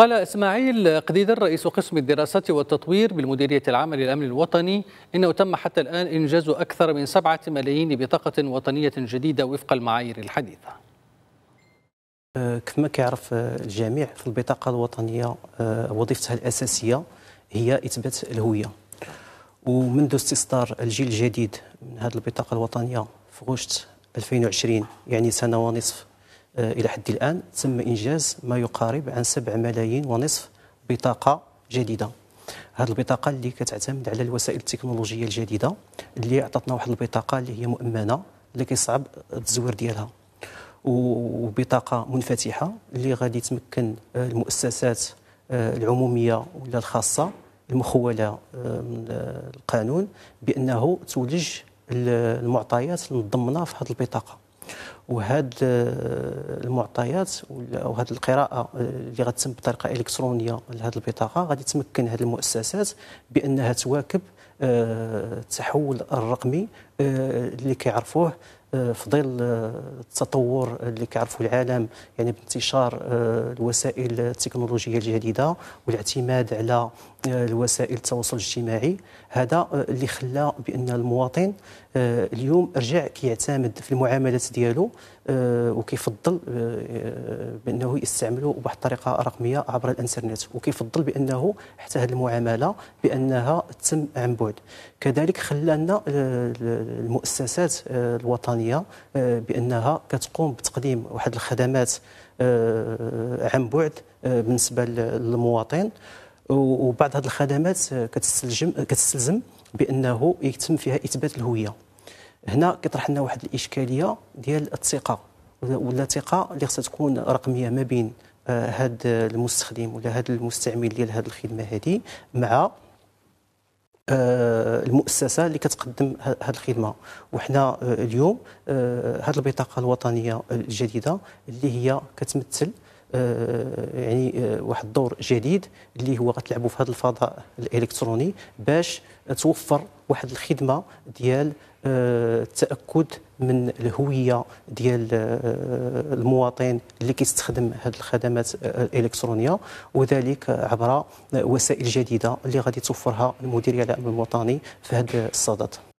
قال إسماعيل قديدر رئيس قسم الدراسات والتطوير بالمديرية العامة للأمن الوطني إنه تم حتى الآن إنجاز أكثر من سبعة ملايين بطاقة وطنية جديدة وفق المعايير الحديثة أه، كما كيعرف أه، الجميع في البطاقة الوطنية أه، وظيفتها الأساسية هي إثبات الهوية ومنذ استصدار الجيل الجديد من هذه البطاقة الوطنية في غشت 2020 يعني سنة ونصف آه، إلى حد الآن تم إنجاز ما يقارب عن 7 ملايين ونصف بطاقة جديدة هذه البطاقة اللي كتعتمد على الوسائل التكنولوجية الجديدة اللي عطاتنا واحد البطاقة اللي هي مؤمنة اللي كيصعب التزوير ديالها وبطاقة منفتحة اللي غادي تمكن آه، المؤسسات آه، العمومية ولا الخاصة المخولة من القانون بأنه تولج المعطيات المضمنة في هذه البطاقة وهاد آه، المعطيات وهاد القراءه آه، اللي غتتم بطريقه الكترونيه لهاد البطاقه غادي تمكن هاد المؤسسات بانها تواكب آه، التحول الرقمي اللي كيعرفوه آه، في ظل آه، التطور اللي كيعرفوا العالم يعني بانتشار آه، الوسائل التكنولوجيه الجديده والاعتماد على الوسائل التواصل الاجتماعي هذا اللي خلى بان المواطن اليوم رجع كيعتمد في المعاملات ديالو وكيفضل بانه يستعملوا بواحد الطريقه رقميه عبر الانترنت وكيفضل بانه حتى هذه المعامله بانها تتم عن بعد كذلك خلانا المؤسسات الوطنيه الوطنيه آه، بانها كتقوم بتقديم واحد الخدمات آه، عن بعد آه، بالنسبه للمواطن وبعض هذه الخدمات كتستلزم كتستلزم بانه يتم فيها اثبات الهويه هنا كيطرح لنا واحد الاشكاليه ديال الثقه ولا الثقه اللي خصها تكون رقميه ما بين هذا المستخدم ولا هذا المستعمل ديال هذه الخدمه هذه مع آه، المؤسسه اللي كتقدم هذه الخدمه وحنا آه، اليوم هذه آه، البطاقه الوطنيه الجديده اللي هي كتمثل آه، يعني آه، واحد الدور جديد اللي هو غتلعبوا في هذا الفضاء الالكتروني باش توفر واحد الخدمه ديال آه، التاكد من الهويه ديال المواطن اللي كيستخدم هذه الخدمات الالكترونيه وذلك عبر وسائل جديده اللي غادي توفرها المديريه للامن الوطني في هذا الصدد